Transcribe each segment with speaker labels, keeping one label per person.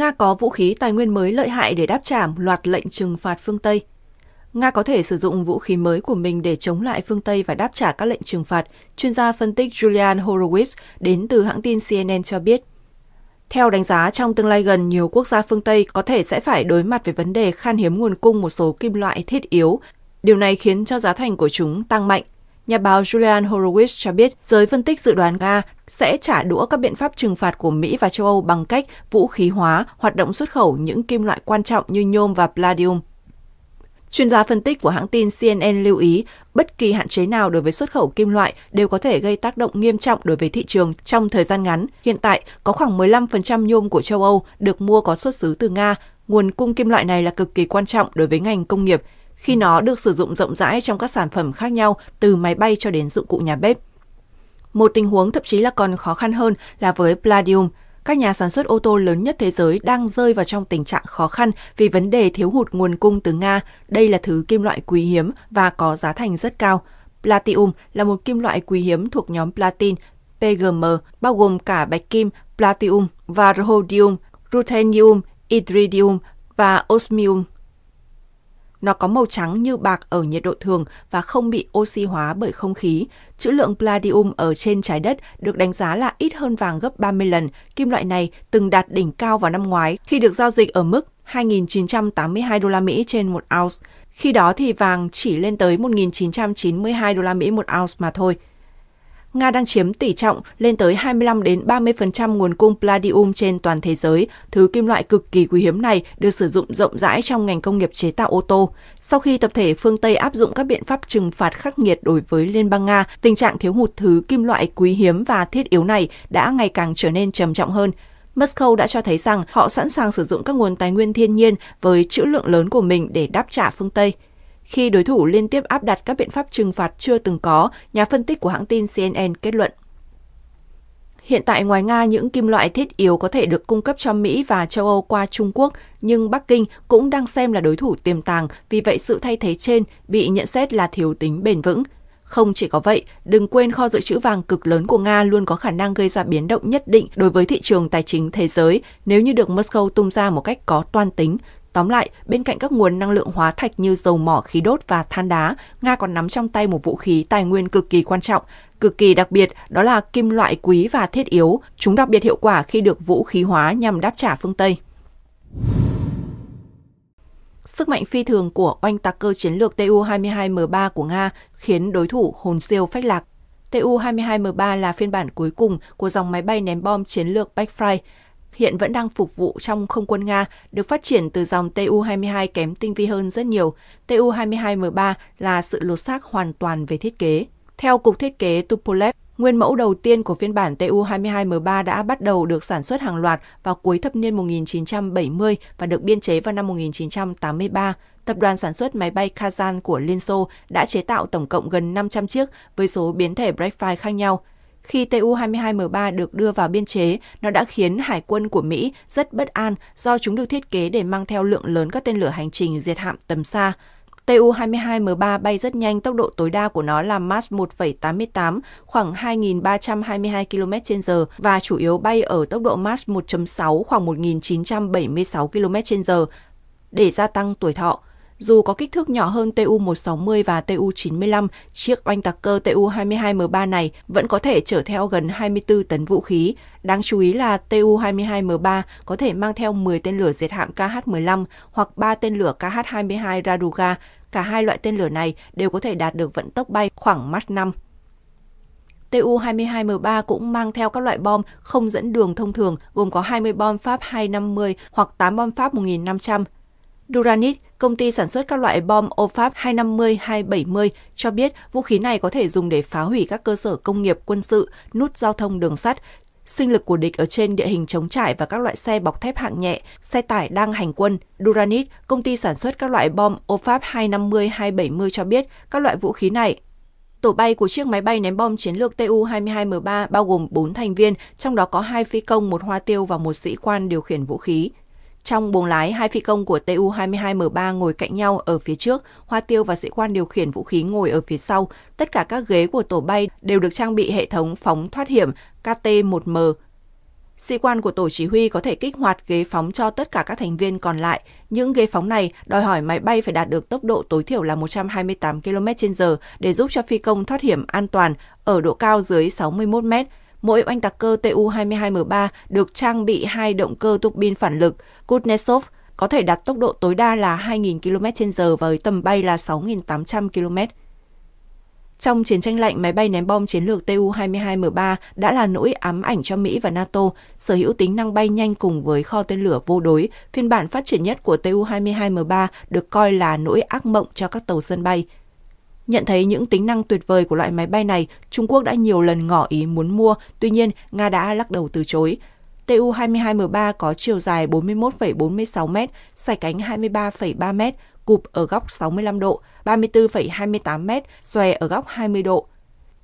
Speaker 1: Nga có vũ khí tài nguyên mới lợi hại để đáp trả loạt lệnh trừng phạt phương Tây. Nga có thể sử dụng vũ khí mới của mình để chống lại phương Tây và đáp trả các lệnh trừng phạt, chuyên gia phân tích Julian Horowitz đến từ hãng tin CNN cho biết. Theo đánh giá, trong tương lai gần, nhiều quốc gia phương Tây có thể sẽ phải đối mặt với vấn đề khan hiếm nguồn cung một số kim loại thiết yếu. Điều này khiến cho giá thành của chúng tăng mạnh. Nhà báo Julian Horowitz cho biết giới phân tích dự đoán Nga sẽ trả đũa các biện pháp trừng phạt của Mỹ và châu Âu bằng cách vũ khí hóa hoạt động xuất khẩu những kim loại quan trọng như nhôm và pladium. Chuyên gia phân tích của hãng tin CNN lưu ý, bất kỳ hạn chế nào đối với xuất khẩu kim loại đều có thể gây tác động nghiêm trọng đối với thị trường trong thời gian ngắn. Hiện tại, có khoảng 15% nhôm của châu Âu được mua có xuất xứ từ Nga. Nguồn cung kim loại này là cực kỳ quan trọng đối với ngành công nghiệp khi nó được sử dụng rộng rãi trong các sản phẩm khác nhau từ máy bay cho đến dụng cụ nhà bếp. Một tình huống thậm chí là còn khó khăn hơn là với Palladium, các nhà sản xuất ô tô lớn nhất thế giới đang rơi vào trong tình trạng khó khăn vì vấn đề thiếu hụt nguồn cung từ Nga. Đây là thứ kim loại quý hiếm và có giá thành rất cao. Platinum là một kim loại quý hiếm thuộc nhóm platin PGM, bao gồm cả bạch kim, platinum và rhodium, ruthenium, iridium và osmium. Nó có màu trắng như bạc ở nhiệt độ thường và không bị oxy hóa bởi không khí. Trữ lượng palladium ở trên trái đất được đánh giá là ít hơn vàng gấp 30 lần. Kim loại này từng đạt đỉnh cao vào năm ngoái khi được giao dịch ở mức 2.982 đô la Mỹ trên một ounce. Khi đó thì vàng chỉ lên tới 1.992 đô la Mỹ một ounce mà thôi. Nga đang chiếm tỷ trọng lên tới 25 đến 30% nguồn cung palladium trên toàn thế giới, thứ kim loại cực kỳ quý hiếm này được sử dụng rộng rãi trong ngành công nghiệp chế tạo ô tô. Sau khi tập thể phương Tây áp dụng các biện pháp trừng phạt khắc nghiệt đối với Liên bang Nga, tình trạng thiếu hụt thứ kim loại quý hiếm và thiết yếu này đã ngày càng trở nên trầm trọng hơn. Moscow đã cho thấy rằng họ sẵn sàng sử dụng các nguồn tài nguyên thiên nhiên với trữ lượng lớn của mình để đáp trả phương Tây khi đối thủ liên tiếp áp đặt các biện pháp trừng phạt chưa từng có, nhà phân tích của hãng tin CNN kết luận. Hiện tại ngoài Nga, những kim loại thiết yếu có thể được cung cấp cho Mỹ và châu Âu qua Trung Quốc, nhưng Bắc Kinh cũng đang xem là đối thủ tiềm tàng, vì vậy sự thay thế trên bị nhận xét là thiếu tính bền vững. Không chỉ có vậy, đừng quên kho dự trữ vàng cực lớn của Nga luôn có khả năng gây ra biến động nhất định đối với thị trường tài chính thế giới nếu như được Moscow tung ra một cách có toan tính, Tóm lại, bên cạnh các nguồn năng lượng hóa thạch như dầu mỏ, khí đốt và than đá, Nga còn nắm trong tay một vũ khí tài nguyên cực kỳ quan trọng, cực kỳ đặc biệt đó là kim loại quý và thiết yếu, chúng đặc biệt hiệu quả khi được vũ khí hóa nhằm đáp trả phương Tây. Sức mạnh phi thường của oanh tạc cơ chiến lược Tu-22M3 của Nga khiến đối thủ hồn siêu phách lạc. Tu-22M3 là phiên bản cuối cùng của dòng máy bay ném bom chiến lược Backfire, hiện vẫn đang phục vụ trong không quân Nga, được phát triển từ dòng Tu-22 kém tinh vi hơn rất nhiều. Tu-22M3 là sự lột xác hoàn toàn về thiết kế. Theo Cục Thiết kế Tupolev, Nguyên mẫu đầu tiên của phiên bản Tu-22M3 đã bắt đầu được sản xuất hàng loạt vào cuối thập niên 1970 và được biên chế vào năm 1983. Tập đoàn sản xuất máy bay Kazan của Liên Xô đã chế tạo tổng cộng gần 500 chiếc với số biến thể Blackfire khác nhau. Khi Tu-22M3 được đưa vào biên chế, nó đã khiến hải quân của Mỹ rất bất an do chúng được thiết kế để mang theo lượng lớn các tên lửa hành trình diệt hạm tầm xa. Tu-22M3 bay rất nhanh, tốc độ tối đa của nó là Mach 1,88, khoảng 2.322 km h và chủ yếu bay ở tốc độ Mach 1.6 khoảng 1.976 km h để gia tăng tuổi thọ. Dù có kích thước nhỏ hơn Tu-160 và Tu-95, chiếc oanh tạc cơ Tu-22M3 này vẫn có thể chở theo gần 24 tấn vũ khí. Đáng chú ý là Tu-22M3 có thể mang theo 10 tên lửa diệt hạm KH-15 hoặc 3 tên lửa KH-22 Raduga. Cả hai loại tên lửa này đều có thể đạt được vận tốc bay khoảng Mach 5. Tu-22M3 cũng mang theo các loại bom không dẫn đường thông thường, gồm có 20 bom Pháp 250 hoặc 8 bom Pháp 1500. Duranit, công ty sản xuất các loại bom OFAP 250-270 cho biết vũ khí này có thể dùng để phá hủy các cơ sở công nghiệp quân sự, nút giao thông đường sắt, sinh lực của địch ở trên địa hình chống trải và các loại xe bọc thép hạng nhẹ, xe tải đang hành quân. Duranit, công ty sản xuất các loại bom OFAP 250-270 cho biết các loại vũ khí này Tổ bay của chiếc máy bay ném bom chiến lược Tu-22M3 bao gồm 4 thành viên, trong đó có hai phi công, một hoa tiêu và một sĩ quan điều khiển vũ khí. Trong buồng lái, hai phi công của Tu-22M3 ngồi cạnh nhau ở phía trước, Hoa Tiêu và sĩ quan điều khiển vũ khí ngồi ở phía sau. Tất cả các ghế của tổ bay đều được trang bị hệ thống phóng thoát hiểm KT-1M. Sĩ quan của tổ chỉ huy có thể kích hoạt ghế phóng cho tất cả các thành viên còn lại. Những ghế phóng này đòi hỏi máy bay phải đạt được tốc độ tối thiểu là 128 km/h để giúp cho phi công thoát hiểm an toàn ở độ cao dưới 61 mét mỗi oanh tạc cơ Tu-22M3 được trang bị hai động cơ tuốc bin phản lực Kuznetsov có thể đạt tốc độ tối đa là 2.000 km h với tầm bay là 6.800 km. Trong chiến tranh lạnh, máy bay ném bom chiến lược Tu-22M3 đã là nỗi ám ảnh cho Mỹ và NATO, sở hữu tính năng bay nhanh cùng với kho tên lửa vô đối. Phiên bản phát triển nhất của Tu-22M3 được coi là nỗi ác mộng cho các tàu sân bay – Nhận thấy những tính năng tuyệt vời của loại máy bay này, Trung Quốc đã nhiều lần ngỏ ý muốn mua, tuy nhiên Nga đã lắc đầu từ chối. Tu-22M3 có chiều dài 41,46m, sải cánh 23,3m, cụp ở góc 65 độ, 34,28m, xòe ở góc 20 độ.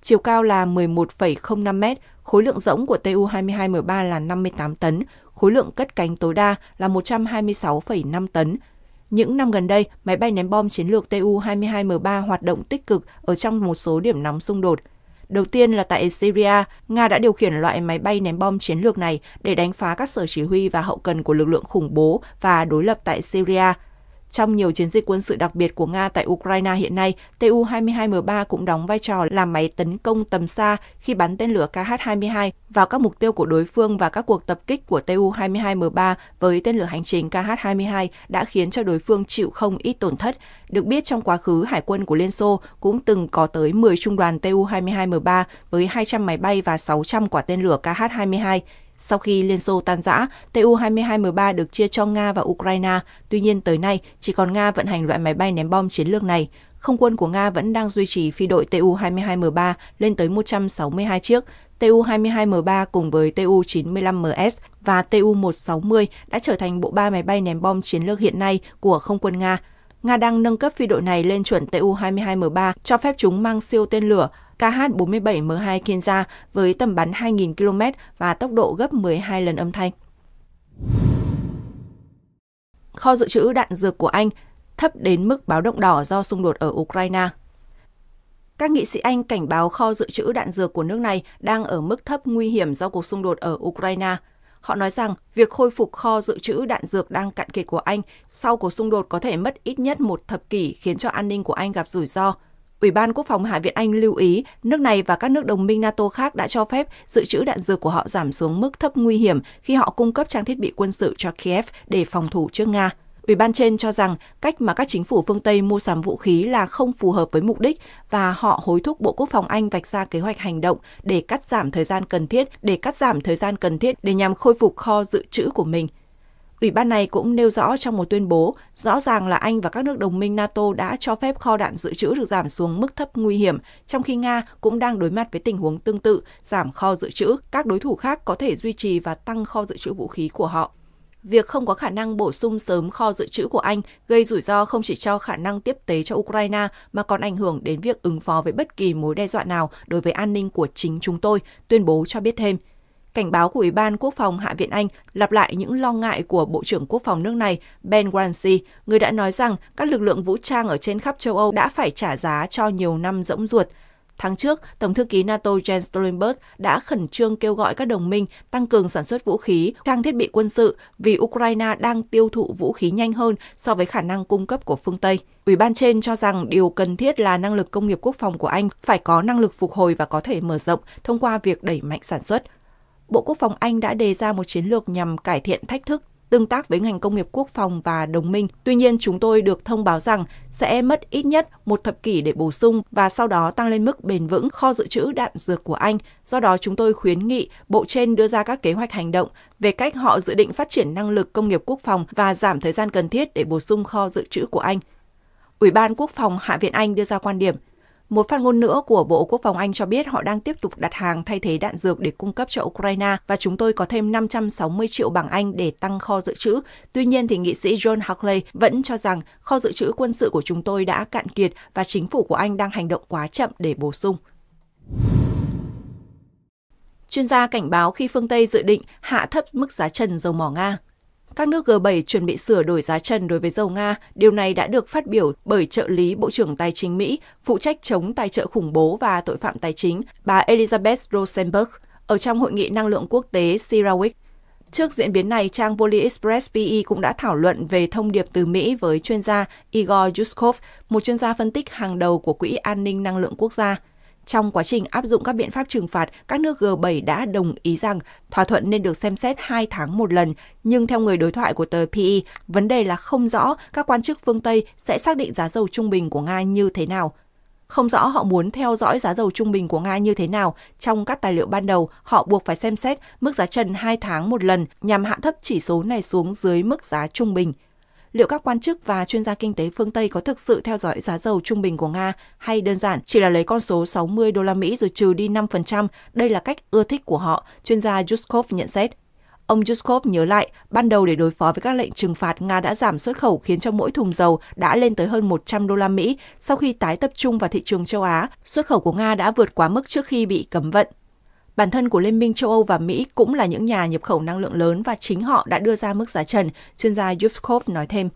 Speaker 1: Chiều cao là 11,05m, khối lượng rỗng của Tu-22M3 là 58 tấn, khối lượng cất cánh tối đa là 126,5 tấn, những năm gần đây, máy bay ném bom chiến lược Tu-22M3 hoạt động tích cực ở trong một số điểm nóng xung đột. Đầu tiên là tại Syria, Nga đã điều khiển loại máy bay ném bom chiến lược này để đánh phá các sở chỉ huy và hậu cần của lực lượng khủng bố và đối lập tại Syria – trong nhiều chiến dịch quân sự đặc biệt của Nga tại Ukraine hiện nay, Tu-22M3 cũng đóng vai trò làm máy tấn công tầm xa khi bắn tên lửa KH-22 vào các mục tiêu của đối phương và các cuộc tập kích của Tu-22M3 với tên lửa hành trình KH-22 đã khiến cho đối phương chịu không ít tổn thất. Được biết trong quá khứ, Hải quân của Liên Xô cũng từng có tới 10 trung đoàn Tu-22M3 với 200 máy bay và 600 quả tên lửa KH-22. Sau khi Liên Xô tan rã, Tu-22M3 được chia cho Nga và Ukraine. Tuy nhiên, tới nay, chỉ còn Nga vận hành loại máy bay ném bom chiến lược này. Không quân của Nga vẫn đang duy trì phi đội Tu-22M3 lên tới 162 chiếc. Tu-22M3 cùng với Tu-95MS và Tu-160 đã trở thành bộ ba máy bay ném bom chiến lược hiện nay của không quân Nga. Nga đang nâng cấp phi đội này lên chuẩn Tu-22M3 cho phép chúng mang siêu tên lửa KH-47M2 Kinza với tầm bắn 2.000 km và tốc độ gấp 12 lần âm thanh. Kho dự trữ đạn dược của Anh thấp đến mức báo động đỏ do xung đột ở Ukraine. Các nghị sĩ Anh cảnh báo kho dự trữ đạn dược của nước này đang ở mức thấp nguy hiểm do cuộc xung đột ở Ukraine. Họ nói rằng việc khôi phục kho dự trữ đạn dược đang cạn kiệt của Anh sau cuộc xung đột có thể mất ít nhất một thập kỷ khiến cho an ninh của Anh gặp rủi ro – Ủy ban Quốc phòng Hạ viện Anh lưu ý, nước này và các nước đồng minh NATO khác đã cho phép dự trữ đạn dược của họ giảm xuống mức thấp nguy hiểm khi họ cung cấp trang thiết bị quân sự cho Kiev để phòng thủ trước Nga. Ủy ban trên cho rằng cách mà các chính phủ phương Tây mua sắm vũ khí là không phù hợp với mục đích và họ hối thúc Bộ Quốc phòng Anh vạch ra kế hoạch hành động để cắt giảm thời gian cần thiết để cắt giảm thời gian cần thiết để nhằm khôi phục kho dự trữ của mình. Ủy ban này cũng nêu rõ trong một tuyên bố, rõ ràng là Anh và các nước đồng minh NATO đã cho phép kho đạn dự trữ được giảm xuống mức thấp nguy hiểm, trong khi Nga cũng đang đối mặt với tình huống tương tự, giảm kho dự trữ, các đối thủ khác có thể duy trì và tăng kho dự trữ vũ khí của họ việc không có khả năng bổ sung sớm kho dự trữ của Anh gây rủi ro không chỉ cho khả năng tiếp tế cho Ukraine mà còn ảnh hưởng đến việc ứng phó với bất kỳ mối đe dọa nào đối với an ninh của chính chúng tôi, tuyên bố cho biết thêm. Cảnh báo của Ủy ban Quốc phòng Hạ viện Anh lặp lại những lo ngại của Bộ trưởng Quốc phòng nước này Ben Grancy, người đã nói rằng các lực lượng vũ trang ở trên khắp châu Âu đã phải trả giá cho nhiều năm rỗng ruột. Tháng trước, Tổng thư ký NATO Jens Stoltenberg đã khẩn trương kêu gọi các đồng minh tăng cường sản xuất vũ khí, trang thiết bị quân sự vì Ukraine đang tiêu thụ vũ khí nhanh hơn so với khả năng cung cấp của phương Tây. Ủy ban trên cho rằng điều cần thiết là năng lực công nghiệp quốc phòng của Anh phải có năng lực phục hồi và có thể mở rộng thông qua việc đẩy mạnh sản xuất. Bộ Quốc phòng Anh đã đề ra một chiến lược nhằm cải thiện thách thức tương tác với ngành công nghiệp quốc phòng và đồng minh. Tuy nhiên, chúng tôi được thông báo rằng sẽ mất ít nhất một thập kỷ để bổ sung và sau đó tăng lên mức bền vững kho dự trữ đạn dược của Anh. Do đó, chúng tôi khuyến nghị Bộ trên đưa ra các kế hoạch hành động về cách họ dự định phát triển năng lực công nghiệp quốc phòng và giảm thời gian cần thiết để bổ sung kho dự trữ của Anh. Ủy ban Quốc phòng Hạ viện Anh đưa ra quan điểm – một phát ngôn nữa của Bộ Quốc phòng Anh cho biết họ đang tiếp tục đặt hàng thay thế đạn dược để cung cấp cho Ukraine và chúng tôi có thêm 560 triệu bảng Anh để tăng kho dự trữ. Tuy nhiên thì nghị sĩ John Hockley vẫn cho rằng kho dự trữ quân sự của chúng tôi đã cạn kiệt và chính phủ của Anh đang hành động quá chậm để bổ sung. Chuyên gia cảnh báo khi phương Tây dự định hạ thấp mức giá trần dầu mỏ Nga các nước G7 chuẩn bị sửa đổi giá trần đối với dầu Nga. Điều này đã được phát biểu bởi trợ lý Bộ trưởng Tài chính Mỹ phụ trách chống tài trợ khủng bố và tội phạm tài chính, bà Elizabeth Rosenberg, ở trong Hội nghị Năng lượng Quốc tế Sirawik. Trước diễn biến này, trang PolyExpress PE cũng đã thảo luận về thông điệp từ Mỹ với chuyên gia Igor Yuskov, một chuyên gia phân tích hàng đầu của Quỹ An ninh Năng lượng Quốc gia. Trong quá trình áp dụng các biện pháp trừng phạt, các nước G7 đã đồng ý rằng thỏa thuận nên được xem xét 2 tháng một lần, nhưng theo người đối thoại của tờ PE, vấn đề là không rõ các quan chức phương Tây sẽ xác định giá dầu trung bình của Nga như thế nào. Không rõ họ muốn theo dõi giá dầu trung bình của Nga như thế nào, trong các tài liệu ban đầu họ buộc phải xem xét mức giá trần 2 tháng một lần nhằm hạ thấp chỉ số này xuống dưới mức giá trung bình – liệu các quan chức và chuyên gia kinh tế phương Tây có thực sự theo dõi giá dầu trung bình của Nga hay đơn giản chỉ là lấy con số 60 đô la Mỹ rồi trừ đi 5%, đây là cách ưa thích của họ, chuyên gia Yuskov nhận xét. Ông Yuskov nhớ lại, ban đầu để đối phó với các lệnh trừng phạt, Nga đã giảm xuất khẩu khiến cho mỗi thùng dầu đã lên tới hơn 100 đô la Mỹ. Sau khi tái tập trung vào thị trường châu Á, xuất khẩu của Nga đã vượt quá mức trước khi bị cấm vận bản thân của Liên minh châu Âu và Mỹ cũng là những nhà nhập khẩu năng lượng lớn và chính họ đã đưa ra mức giá trần, chuyên gia Yushkov nói thêm.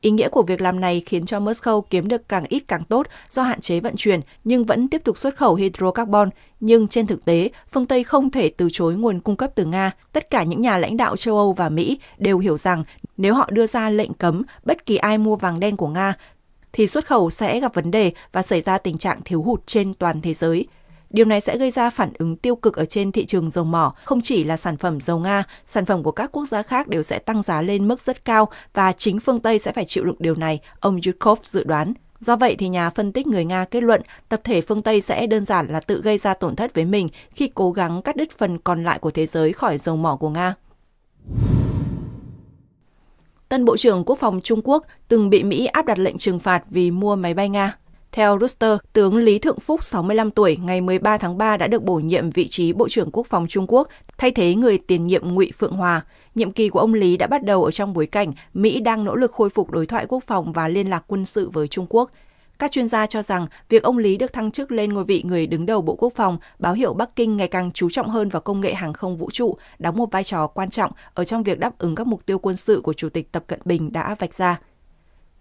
Speaker 1: Ý nghĩa của việc làm này khiến cho Moscow kiếm được càng ít càng tốt do hạn chế vận chuyển nhưng vẫn tiếp tục xuất khẩu hydrocarbon. Nhưng trên thực tế, phương Tây không thể từ chối nguồn cung cấp từ Nga. Tất cả những nhà lãnh đạo châu Âu và Mỹ đều hiểu rằng nếu họ đưa ra lệnh cấm bất kỳ ai mua vàng đen của Nga, thì xuất khẩu sẽ gặp vấn đề và xảy ra tình trạng thiếu hụt trên toàn thế giới. Điều này sẽ gây ra phản ứng tiêu cực ở trên thị trường dầu mỏ, không chỉ là sản phẩm dầu Nga, sản phẩm của các quốc gia khác đều sẽ tăng giá lên mức rất cao và chính phương Tây sẽ phải chịu đựng điều này, ông Yudkov dự đoán. Do vậy thì nhà phân tích người Nga kết luận tập thể phương Tây sẽ đơn giản là tự gây ra tổn thất với mình khi cố gắng cắt đứt phần còn lại của thế giới khỏi dầu mỏ của Nga. Tân Bộ trưởng Quốc phòng Trung Quốc từng bị Mỹ áp đặt lệnh trừng phạt vì mua máy bay Nga. Theo Reuters, tướng Lý Thượng Phúc, 65 tuổi, ngày 13 tháng 3 đã được bổ nhiệm vị trí Bộ trưởng Quốc phòng Trung Quốc, thay thế người tiền nhiệm Ngụy Phượng Hòa. Nhiệm kỳ của ông Lý đã bắt đầu ở trong bối cảnh Mỹ đang nỗ lực khôi phục đối thoại quốc phòng và liên lạc quân sự với Trung Quốc. Các chuyên gia cho rằng việc ông Lý được thăng chức lên ngôi vị người đứng đầu Bộ Quốc phòng báo hiệu Bắc Kinh ngày càng chú trọng hơn vào công nghệ hàng không vũ trụ, đóng một vai trò quan trọng ở trong việc đáp ứng các mục tiêu quân sự của Chủ tịch Tập Cận Bình đã vạch ra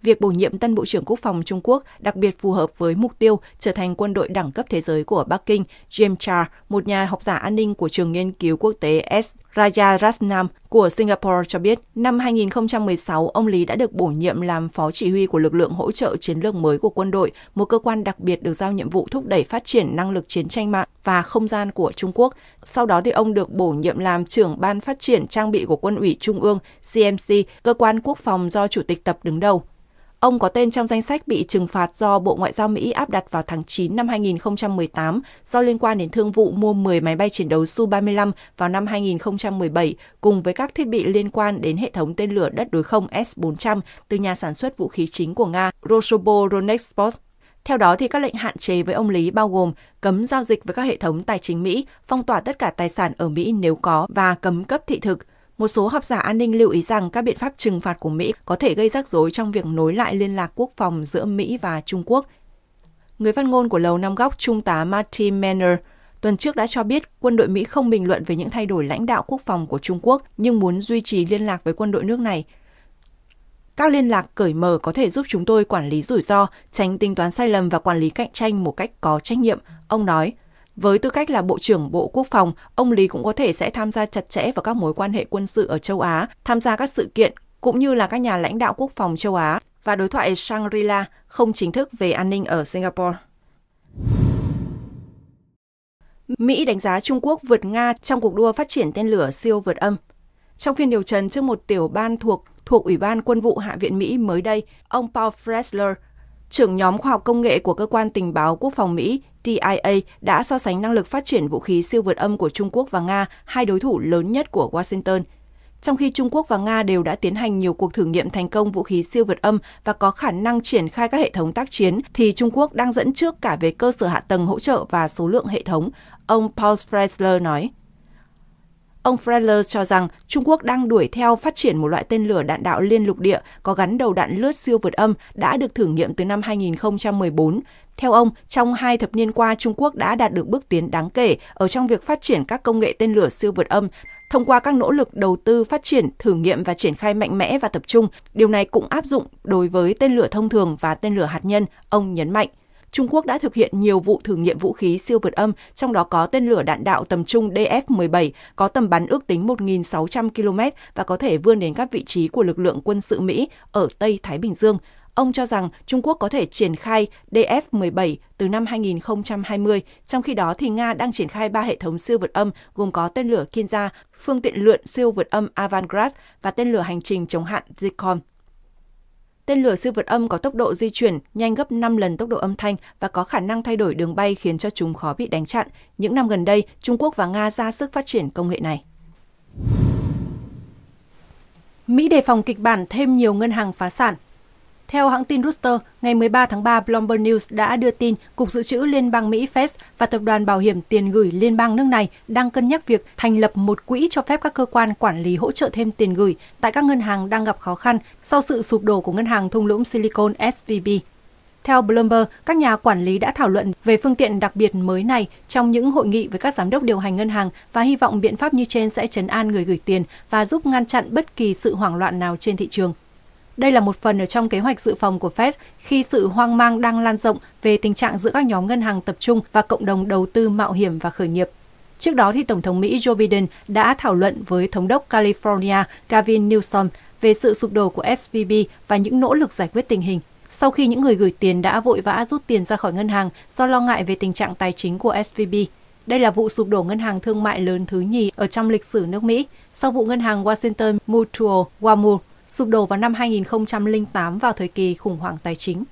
Speaker 1: việc bổ nhiệm tân Bộ trưởng Quốc phòng Trung Quốc đặc biệt phù hợp với mục tiêu trở thành quân đội đẳng cấp thế giới của Bắc Kinh, James Cha, một nhà học giả an ninh của trường nghiên cứu quốc tế S. Rajaratnam của Singapore cho biết, năm 2016, ông Lý đã được bổ nhiệm làm phó chỉ huy của lực lượng hỗ trợ chiến lược mới của quân đội, một cơ quan đặc biệt được giao nhiệm vụ thúc đẩy phát triển năng lực chiến tranh mạng và không gian của Trung Quốc. Sau đó thì ông được bổ nhiệm làm trưởng ban phát triển trang bị của quân ủy Trung ương CMC, cơ quan quốc phòng do chủ tịch tập đứng đầu. Ông có tên trong danh sách bị trừng phạt do Bộ Ngoại giao Mỹ áp đặt vào tháng 9 năm 2018 do liên quan đến thương vụ mua 10 máy bay chiến đấu Su-35 vào năm 2017 cùng với các thiết bị liên quan đến hệ thống tên lửa đất đối không S-400 từ nhà sản xuất vũ khí chính của Nga Rosoboronexport. Theo đó, thì các lệnh hạn chế với ông Lý bao gồm cấm giao dịch với các hệ thống tài chính Mỹ, phong tỏa tất cả tài sản ở Mỹ nếu có và cấm cấp thị thực, một số học giả an ninh lưu ý rằng các biện pháp trừng phạt của Mỹ có thể gây rắc rối trong việc nối lại liên lạc quốc phòng giữa Mỹ và Trung Quốc. Người phát ngôn của Lầu Năm Góc Trung tá Martin Manner tuần trước đã cho biết quân đội Mỹ không bình luận về những thay đổi lãnh đạo quốc phòng của Trung Quốc nhưng muốn duy trì liên lạc với quân đội nước này. Các liên lạc cởi mở có thể giúp chúng tôi quản lý rủi ro, tránh tính toán sai lầm và quản lý cạnh tranh một cách có trách nhiệm, ông nói, với tư cách là Bộ trưởng Bộ Quốc phòng, ông Lý cũng có thể sẽ tham gia chặt chẽ vào các mối quan hệ quân sự ở châu Á, tham gia các sự kiện cũng như là các nhà lãnh đạo quốc phòng châu Á và đối thoại Shangri-La không chính thức về an ninh ở Singapore. Mỹ đánh giá Trung Quốc vượt Nga trong cuộc đua phát triển tên lửa siêu vượt âm. Trong phiên điều trần trước một tiểu ban thuộc thuộc Ủy ban Quân vụ Hạ viện Mỹ mới đây, ông Paul Fressler, trưởng nhóm khoa học công nghệ của cơ quan tình báo quốc phòng Mỹ DIA đã so sánh năng lực phát triển vũ khí siêu vượt âm của Trung Quốc và Nga, hai đối thủ lớn nhất của Washington. Trong khi Trung Quốc và Nga đều đã tiến hành nhiều cuộc thử nghiệm thành công vũ khí siêu vượt âm và có khả năng triển khai các hệ thống tác chiến, thì Trung Quốc đang dẫn trước cả về cơ sở hạ tầng hỗ trợ và số lượng hệ thống, ông Paul Freisler nói. Ông Freller cho rằng Trung Quốc đang đuổi theo phát triển một loại tên lửa đạn đạo liên lục địa có gắn đầu đạn lướt siêu vượt âm đã được thử nghiệm từ năm 2014. Theo ông, trong hai thập niên qua, Trung Quốc đã đạt được bước tiến đáng kể ở trong việc phát triển các công nghệ tên lửa siêu vượt âm thông qua các nỗ lực đầu tư phát triển, thử nghiệm và triển khai mạnh mẽ và tập trung. Điều này cũng áp dụng đối với tên lửa thông thường và tên lửa hạt nhân, ông nhấn mạnh. Trung Quốc đã thực hiện nhiều vụ thử nghiệm vũ khí siêu vượt âm, trong đó có tên lửa đạn đạo tầm trung DF-17 có tầm bắn ước tính 1.600 km và có thể vươn đến các vị trí của lực lượng quân sự Mỹ ở Tây Thái Bình Dương. Ông cho rằng Trung Quốc có thể triển khai DF-17 từ năm 2020, trong khi đó thì Nga đang triển khai ba hệ thống siêu vượt âm gồm có tên lửa Kinza, phương tiện lượn siêu vượt âm Avangard và tên lửa hành trình chống hạn Zircon. Tên lửa siêu vượt âm có tốc độ di chuyển nhanh gấp 5 lần tốc độ âm thanh và có khả năng thay đổi đường bay khiến cho chúng khó bị đánh chặn. Những năm gần đây, Trung Quốc và Nga ra sức phát triển công nghệ này. Mỹ đề phòng kịch bản thêm nhiều ngân hàng phá sản theo hãng tin Reuters, ngày 13 tháng 3, Bloomberg News đã đưa tin Cục Dự trữ Liên bang Mỹ Fed và Tập đoàn Bảo hiểm Tiền gửi Liên bang nước này đang cân nhắc việc thành lập một quỹ cho phép các cơ quan quản lý hỗ trợ thêm tiền gửi tại các ngân hàng đang gặp khó khăn sau sự sụp đổ của ngân hàng thung lũng Silicon SVB. Theo Bloomberg, các nhà quản lý đã thảo luận về phương tiện đặc biệt mới này trong những hội nghị với các giám đốc điều hành ngân hàng và hy vọng biện pháp như trên sẽ chấn an người gửi tiền và giúp ngăn chặn bất kỳ sự hoảng loạn nào trên thị trường. Đây là một phần ở trong kế hoạch dự phòng của Fed khi sự hoang mang đang lan rộng về tình trạng giữa các nhóm ngân hàng tập trung và cộng đồng đầu tư mạo hiểm và khởi nghiệp. Trước đó, thì Tổng thống Mỹ Joe Biden đã thảo luận với Thống đốc California Gavin Newsom về sự sụp đổ của SVB và những nỗ lực giải quyết tình hình. Sau khi những người gửi tiền đã vội vã rút tiền ra khỏi ngân hàng do lo ngại về tình trạng tài chính của SVB, đây là vụ sụp đổ ngân hàng thương mại lớn thứ nhì ở trong lịch sử nước Mỹ, sau vụ ngân hàng Washington Mutual Wamu sụp đổ vào năm 2008 vào thời kỳ khủng hoảng tài chính.